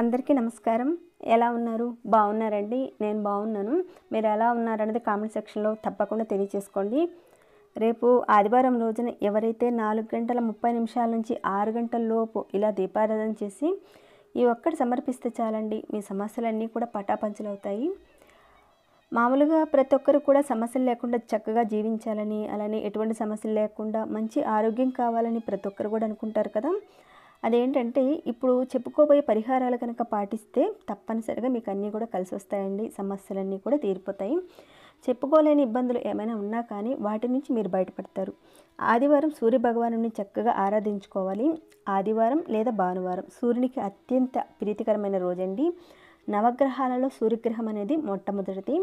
అందరికీ నమస్కారం ఎలా ఉన్నారు బాగున్నారండి నేను బాగున్నాను మీరు ఎలా ఉన్నారనేది కామెంట్ సెక్షన్లో తప్పకుండా తెలియచేసుకోండి రేపు ఆదివారం రోజున ఎవరైతే నాలుగు గంటల ముప్పై నిమిషాల నుంచి ఆరు గంటల లోపు ఇలా దీపారాధన చేసి ఈ ఒక్కటి సమర్పిస్తే చాలండి మీ సమస్యలన్నీ కూడా పటాపంచలవుతాయి మామూలుగా ప్రతి ఒక్కరు కూడా సమస్యలు లేకుండా చక్కగా జీవించాలని అలానే ఎటువంటి సమస్యలు లేకుండా మంచి ఆరోగ్యం కావాలని ప్రతి ఒక్కరు కూడా అనుకుంటారు కదా అదేంటంటే ఇప్పుడు చెప్పుకోబోయే పరిహారాలు కనుక పాటిస్తే తప్పనిసరిగా మీకు అన్నీ కూడా కలిసి వస్తాయండి సమస్యలన్నీ కూడా తీరిపోతాయి చెప్పుకోలేని ఇబ్బందులు ఏమైనా ఉన్నా కానీ వాటి నుంచి మీరు బయటపడతారు ఆదివారం సూర్య భగవాను చక్కగా ఆరాధించుకోవాలి ఆదివారం లేదా భానువారం సూర్యునికి అత్యంత ప్రీతికరమైన రోజండి నవగ్రహాలలో సూర్యగ్రహం అనేది మొట్టమొదటిది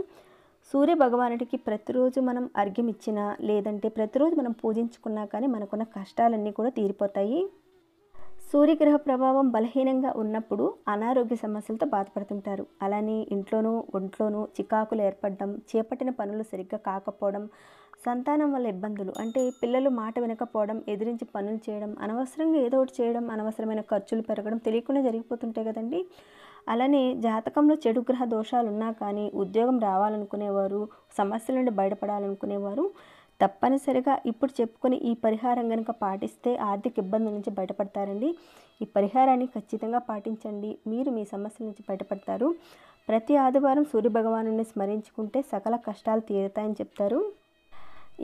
సూర్య భగవానుడికి ప్రతిరోజు మనం అర్ఘ్యం ఇచ్చినా లేదంటే ప్రతిరోజు మనం పూజించుకున్నా కానీ మనకున్న కష్టాలన్నీ కూడా తీరిపోతాయి సూర్యగ్రహ ప్రభావం బలహీనంగా ఉన్నప్పుడు అనారోగ్య సమస్యలతో బాధపడుతుంటారు అలానే ఇంట్లోనూ ఒంట్లోనూ చికాకులు ఏర్పడడం చేపట్టిన పనులు సరిగ్గా కాకపోవడం సంతానం వల్ల ఇబ్బందులు అంటే పిల్లలు మాట వినకపోవడం ఎదిరించి పనులు చేయడం అనవసరంగా ఏదో ఒకటి చేయడం అనవసరమైన ఖర్చులు పెరగడం తెలియకుండా జరిగిపోతుంటాయి కదండి అలానే జాతకంలో చెడు గ్రహ దోషాలు ఉన్నా కానీ ఉద్యోగం రావాలనుకునేవారు సమస్యల నుండి బయటపడాలనుకునేవారు తప్పనిసరిగా ఇప్పుడు చెప్పుకొని ఈ పరిహారం కనుక పాటిస్తే ఆర్థిక ఇబ్బందుల నుంచి బయటపడతారండి ఈ పరిహారాన్ని ఖచ్చితంగా పాటించండి మీరు మీ సమస్యల నుంచి బయటపడతారు ప్రతి ఆదివారం సూర్యభగవాను స్మరించుకుంటే సకల కష్టాలు తీరుతాయని చెప్తారు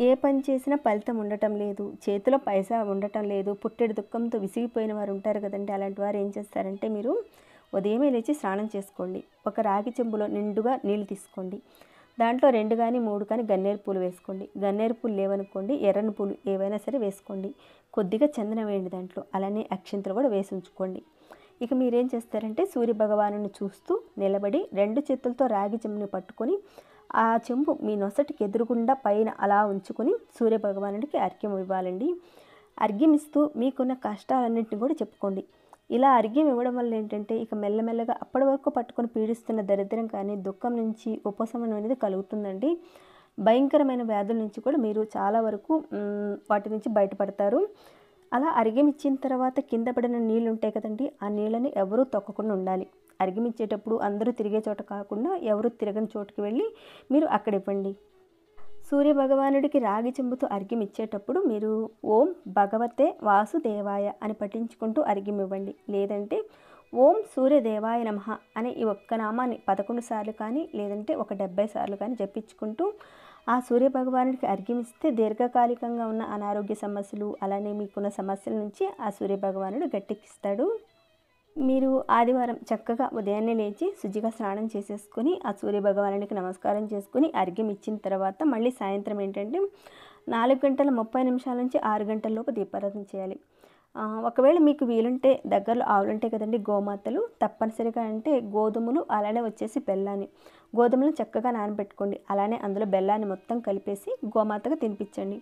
ఏ పని చేసినా ఫలితం ఉండటం లేదు చేతిలో పైసా ఉండటం లేదు పుట్టెడు దుఃఖంతో విసిగిపోయిన వారు ఉంటారు కదండి అలాంటి వారు ఏం చేస్తారంటే మీరు ఉదయమే లేచి స్నానం చేసుకోండి ఒక రాగి చెంబులో నిండుగా నీళ్లు తీసుకోండి దాంట్లో రెండు కానీ మూడు కానీ గన్నేరు పూలు వేసుకోండి గన్నేరు పూలు లేవనుకోండి ఎర్రని పూలు ఏవైనా సరే వేసుకోండి కొద్దిగా చందనం వేయండి దాంట్లో అలానే అక్షింతలు కూడా వేసి ఉంచుకోండి ఇక మీరేం చేస్తారంటే సూర్య భగవాను చూస్తూ నిలబడి రెండు చేతులతో రాగి చెంబుని పట్టుకొని ఆ చెంబు మీ నొసటికి ఎదురుగుండా పైన అలా ఉంచుకొని సూర్య అర్ఘ్యం ఇవ్వాలండి అర్ఘ్యం ఇస్తూ మీకున్న కష్టాలన్నింటినీ కూడా చెప్పుకోండి ఇలా అరిగి ఇవ్వడం వల్ల ఏంటంటే ఇక మెల్లమెల్లగా అప్పటి వరకు పట్టుకొని పీడిస్తున్న దరిద్రం కానీ దుఃఖం నుంచి ఉపశమనం అనేది కలుగుతుందండి భయంకరమైన వ్యాధుల నుంచి కూడా మీరు చాలా వరకు వాటి నుంచి బయటపడతారు అలా అరిగిమిచ్చిన తర్వాత కింద పడిన నీళ్ళు ఉంటాయి కదండి ఆ నీళ్ళని ఎవరూ తొక్కకుండా ఉండాలి అరిగిమిచ్చేటప్పుడు అందరూ తిరిగే చోట కాకుండా ఎవరు తిరగని చోటుకి వెళ్ళి మీరు అక్కడ ఇవ్వండి సూర్యభగవానుడికి రాగి చెంబుతో ఇచ్చేటప్పుడు మీరు ఓం భగవతే వాసుదేవాయ అని పఠించుకుంటూ ఇవ్వండి లేదంటే ఓం సూర్యదేవాయ నమ అనే ఈ ఒక్క నామాన్ని పదకొండు సార్లు కానీ లేదంటే ఒక డెబ్బై సార్లు కానీ జపించుకుంటూ ఆ సూర్యభగవానుడికి ఇస్తే దీర్ఘకాలికంగా ఉన్న అనారోగ్య సమస్యలు అలానే మీకున్న సమస్యల నుంచి ఆ సూర్యభగవానుడు గట్టెక్కిస్తాడు మీరు ఆదివారం చక్కగా ఉదయాన్నే లేచి శుచిగా స్నానం చేసేసుకుని ఆ సూర్య భగవానునికి నమస్కారం చేసుకుని అర్ఘ్యం ఇచ్చిన తర్వాత మళ్ళీ సాయంత్రం ఏంటంటే నాలుగు గంటల ముప్పై నిమిషాల నుంచి ఆరు గంటల లోపు దీపారాధన చేయాలి ఒకవేళ మీకు వీలుంటే దగ్గరలో ఆవులుంటాయి కదండి గోమాతలు తప్పనిసరిగా అంటే గోధుమలు అలానే వచ్చేసి బెల్లాన్ని గోధుమలను చక్కగా నానబెట్టుకోండి అలానే అందులో బెల్లాన్ని మొత్తం కలిపేసి గోమాతగా తినిపించండి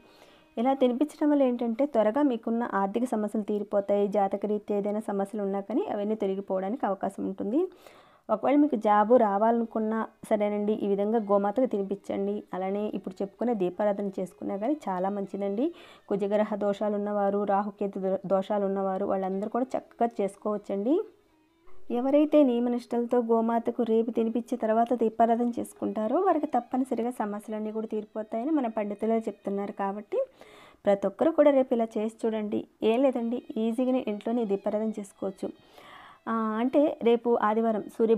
ఇలా తినిపించడం వల్ల ఏంటంటే త్వరగా మీకున్న ఆర్థిక సమస్యలు తీరిపోతాయి రీతి ఏదైనా సమస్యలు ఉన్నా కానీ అవన్నీ తొలగిపోవడానికి అవకాశం ఉంటుంది ఒకవేళ మీకు జాబు రావాలనుకున్నా సరేనండి ఈ విధంగా గోమాతకు తినిపించండి అలానే ఇప్పుడు చెప్పుకునే దీపారాధన చేసుకున్నా కానీ చాలా మంచిదండి కుజగ్రహ దోషాలు ఉన్నవారు రాహుకేతు దోషాలు ఉన్నవారు వాళ్ళందరూ కూడా చక్కగా చేసుకోవచ్చండి ఎవరైతే నియమనిష్టలతో గోమాతకు రేపు తినిపించి తర్వాత దీపారాధన చేసుకుంటారో వారికి తప్పనిసరిగా సమస్యలన్నీ కూడా తీరిపోతాయని మన పండితులు చెప్తున్నారు కాబట్టి ప్రతి ఒక్కరు కూడా రేపు ఇలా చేసి చూడండి ఏం లేదండి ఈజీగానే ఇంట్లోనే దీపారాధన చేసుకోవచ్చు అంటే రేపు ఆదివారం సూర్య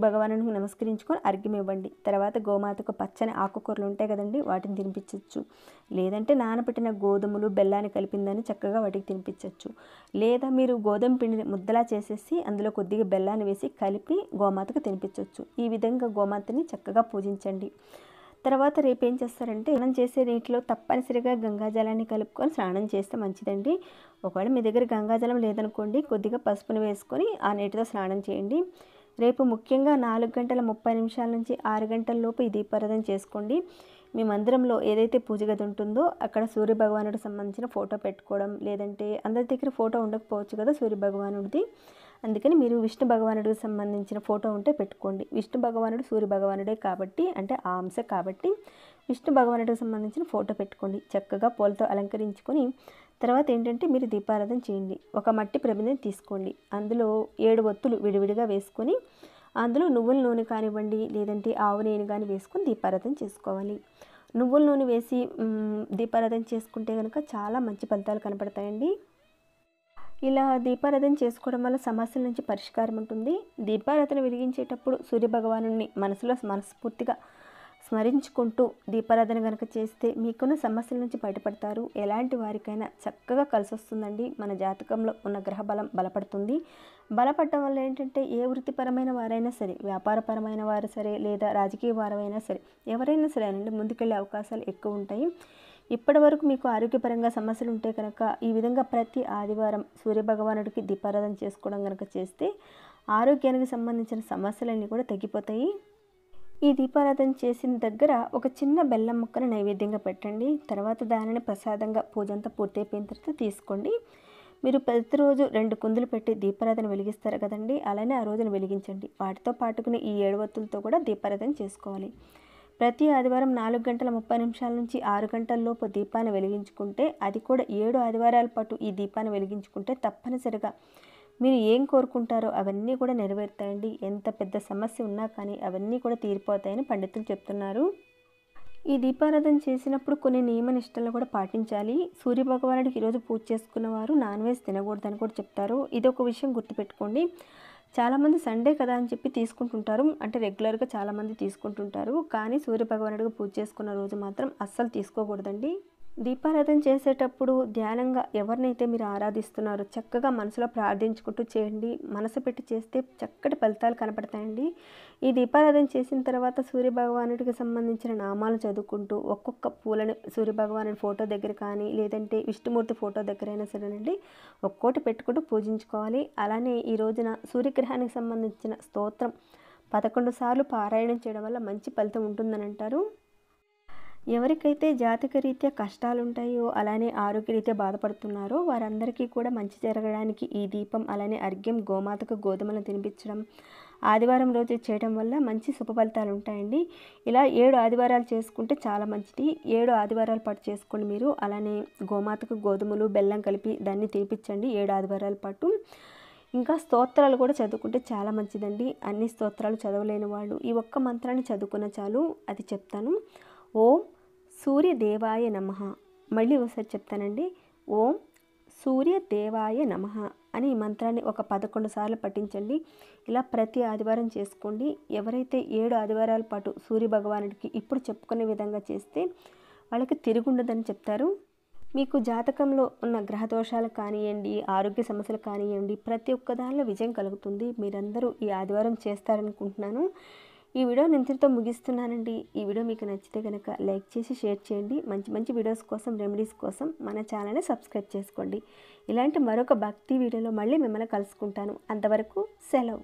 నమస్కరించుకొని అర్ఘ్యం ఇవ్వండి తర్వాత గోమాతకు పచ్చని ఆకుకూరలు ఉంటాయి కదండి వాటిని తినిపించవచ్చు లేదంటే నానబెట్టిన గోధుమలు బెల్లాన్ని కలిపిందని చక్కగా వాటికి తినిపించవచ్చు లేదా మీరు గోధుమ పిండిని ముద్దలా చేసేసి అందులో కొద్దిగా బెల్లాన్ని వేసి కలిపి గోమాతకు తినిపించవచ్చు ఈ విధంగా గోమాతని చక్కగా పూజించండి తర్వాత రేపు ఏం చేస్తారంటే స్నానం చేసే నీటిలో తప్పనిసరిగా గంగాజలాన్ని కలుపుకొని స్నానం చేస్తే మంచిదండి ఒకవేళ మీ దగ్గర గంగాజలం లేదనుకోండి కొద్దిగా పసుపును వేసుకొని ఆ నీటితో స్నానం చేయండి రేపు ముఖ్యంగా నాలుగు గంటల ముప్పై నిమిషాల నుంచి ఆరు గంటల లోపు ఈ దీపారాధన చేసుకోండి మీ మందిరంలో ఏదైతే పూజ గది ఉంటుందో అక్కడ సూర్య భగవానుడికి సంబంధించిన ఫోటో పెట్టుకోవడం లేదంటే అందరి దగ్గర ఫోటో ఉండకపోవచ్చు కదా సూర్య భగవానుడిది అందుకని మీరు విష్ణు భగవానుడికి సంబంధించిన ఫోటో ఉంటే పెట్టుకోండి విష్ణు భగవానుడు సూర్య భగవానుడే కాబట్టి అంటే ఆ అంశ కాబట్టి విష్ణు భగవానుడికి సంబంధించిన ఫోటో పెట్టుకోండి చక్కగా పూలతో అలంకరించుకొని తర్వాత ఏంటంటే మీరు దీపారాధన చేయండి ఒక మట్టి ప్రమిదం తీసుకోండి అందులో ఏడు ఒత్తులు విడివిడిగా వేసుకొని అందులో నువ్వుల నూనె కానివ్వండి లేదంటే ఆవు నూనె కానీ వేసుకొని దీపారాధన చేసుకోవాలి నువ్వుల నూనె వేసి దీపారాధన చేసుకుంటే కనుక చాలా మంచి ఫలితాలు కనపడతాయండి ఇలా దీపారాధన చేసుకోవడం వల్ల సమస్యల నుంచి పరిష్కారం ఉంటుంది దీపారాధన వెలిగించేటప్పుడు సూర్యభగవాను మనసులో మనస్ఫూర్తిగా స్మరించుకుంటూ దీపారాధన కనుక చేస్తే మీకున్న సమస్యల నుంచి బయటపడతారు ఎలాంటి వారికైనా చక్కగా కలిసి వస్తుందండి మన జాతకంలో ఉన్న గ్రహ బలం బలపడుతుంది బలపడటం వల్ల ఏంటంటే ఏ వృత్తిపరమైన వారైనా సరే వ్యాపారపరమైన వారు సరే లేదా రాజకీయ వారైనా సరే ఎవరైనా సరే అండి ముందుకెళ్ళే అవకాశాలు ఎక్కువ ఉంటాయి ఇప్పటివరకు మీకు ఆరోగ్యపరంగా సమస్యలు ఉంటే కనుక ఈ విధంగా ప్రతి ఆదివారం సూర్యభగవానుడికి దీపారాధన చేసుకోవడం కనుక చేస్తే ఆరోగ్యానికి సంబంధించిన సమస్యలన్నీ కూడా తగ్గిపోతాయి ఈ దీపారాధన చేసిన దగ్గర ఒక చిన్న బెల్లం ముక్కను నైవేద్యంగా పెట్టండి తర్వాత దానిని ప్రసాదంగా పూజ అంతా పూర్తయిపోయిన తర్వాత తీసుకోండి మీరు ప్రతిరోజు రెండు కుందులు పెట్టి దీపారాధన వెలిగిస్తారు కదండి అలానే ఆ రోజున వెలిగించండి వాటితో పాటుకుని ఈ ఏడవత్తులతో కూడా దీపారాధన చేసుకోవాలి ప్రతి ఆదివారం నాలుగు గంటల ముప్పై నిమిషాల నుంచి ఆరు గంటల్లోపు దీపాన్ని వెలిగించుకుంటే అది కూడా ఏడు ఆదివారాల పాటు ఈ దీపాన్ని వెలిగించుకుంటే తప్పనిసరిగా మీరు ఏం కోరుకుంటారో అవన్నీ కూడా నెరవేరుతాయండి ఎంత పెద్ద సమస్య ఉన్నా కానీ అవన్నీ కూడా తీరిపోతాయని పండితులు చెప్తున్నారు ఈ దీపారాధన చేసినప్పుడు కొన్ని నియమ నిష్టలు కూడా పాటించాలి సూర్యభగవానుడికి ఈరోజు పూజ చేసుకున్న వారు నాన్ వెజ్ తినకూడదని కూడా చెప్తారు ఇది ఒక విషయం గుర్తుపెట్టుకోండి చాలామంది సండే కదా అని చెప్పి తీసుకుంటుంటారు అంటే రెగ్యులర్గా చాలామంది తీసుకుంటుంటారు కానీ సూర్యభగవానుడికి పూజ చేసుకున్న రోజు మాత్రం అస్సలు తీసుకోకూడదండి దీపారాధన చేసేటప్పుడు ధ్యానంగా ఎవరినైతే మీరు ఆరాధిస్తున్నారో చక్కగా మనసులో ప్రార్థించుకుంటూ చేయండి మనసు పెట్టి చేస్తే చక్కటి ఫలితాలు కనపడతాయండి ఈ దీపారాధన చేసిన తర్వాత సూర్యభగవానుడికి సంబంధించిన నామాలు చదువుకుంటూ ఒక్కొక్క పూలని సూర్యభగవానుడి ఫోటో దగ్గర కానీ లేదంటే విష్ణుమూర్తి ఫోటో దగ్గరైనా సరేనండి ఒక్కోటి పెట్టుకుంటూ పూజించుకోవాలి అలానే ఈ రోజున సూర్యగ్రహానికి సంబంధించిన స్తోత్రం పదకొండు సార్లు పారాయణం చేయడం వల్ల మంచి ఫలితం ఉంటుందని అంటారు ఎవరికైతే జాతక రీత్యా కష్టాలుంటాయో అలానే ఆరోగ్యరీత్యా బాధపడుతున్నారో వారందరికీ కూడా మంచి జరగడానికి ఈ దీపం అలానే అర్ఘ్యం గోమాతకు గోధుమలను తినిపించడం ఆదివారం రోజు చేయడం వల్ల మంచి శుభ ఫలితాలు ఉంటాయండి ఇలా ఏడు ఆదివారాలు చేసుకుంటే చాలా మంచిది ఏడు ఆదివారాల పాటు చేసుకోండి మీరు అలానే గోమాతకు గోధుమలు బెల్లం కలిపి దాన్ని తినిపించండి ఏడు ఆదివారాల పాటు ఇంకా స్తోత్రాలు కూడా చదువుకుంటే చాలా మంచిదండి అన్ని స్తోత్రాలు చదవలేని వాళ్ళు ఈ ఒక్క మంత్రాన్ని చదువుకున్న చాలు అది చెప్తాను ఓం సూర్యదేవాయ నమ మళ్ళీ ఒకసారి చెప్తానండి ఓం సూర్యదేవాయ నమ అని ఈ మంత్రాన్ని ఒక పదకొండు సార్లు పఠించండి ఇలా ప్రతి ఆదివారం చేసుకోండి ఎవరైతే ఏడు ఆదివారాల పాటు సూర్య భగవానుడికి ఇప్పుడు చెప్పుకునే విధంగా చేస్తే వాళ్ళకి తిరుగుండదని చెప్తారు మీకు జాతకంలో ఉన్న గ్రహ దోషాలు కానివ్వండి ఆరోగ్య సమస్యలు కానివ్వండి ప్రతి ఒక్క దానిలో విజయం కలుగుతుంది మీరందరూ ఈ ఆదివారం చేస్తారనుకుంటున్నాను ఈ వీడియో నింతటితో ముగిస్తున్నానండి ఈ వీడియో మీకు నచ్చితే కనుక లైక్ చేసి షేర్ చేయండి మంచి మంచి వీడియోస్ కోసం రెమెడీస్ కోసం మన ఛానల్ని సబ్స్క్రైబ్ చేసుకోండి ఇలాంటి మరొక భక్తి వీడియోలో మళ్ళీ మిమ్మల్ని కలుసుకుంటాను అంతవరకు సెలవు